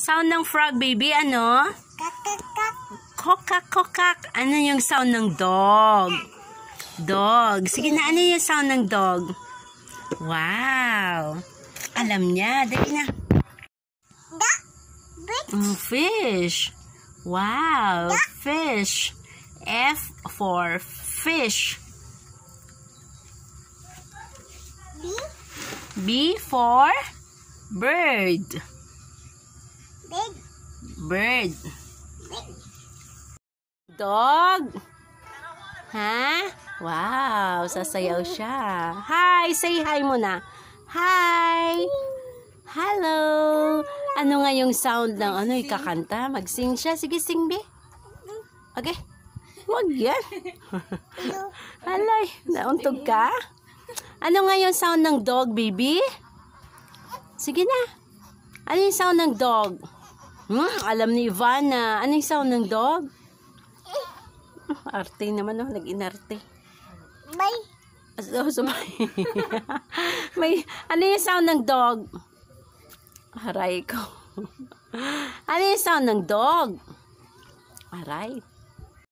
Sound ng frog, baby, ano? Kakakak. Kokak-kokak. Ano yung sound ng dog? Dog. Sige na, ano yung sound ng dog? Wow. Alam niya. Dali na. Duck. Mm, fish. Wow. Fish. F for fish. B. B for bird. Bird. Dog. Ha? Wow, sasayaw siya. Hi, say hi muna. Hi. Hello. Ano nga yung sound ng ano, ikakanta? Mag-sing siya. Sige, sing, be. Okay. Wag yan. Alay, nauntog ka? Ano nga yung sound ng dog, baby? Sige na. Ano yung sound ng dog? Hmm, alam ni Ivana. Ano yung sound ng dog? Ah, arte naman, no? Nag-inarte. May. Aso, ah, so, may. may. Ano yung sound ng dog? Aray ko. ano yung sound ng dog? Aray.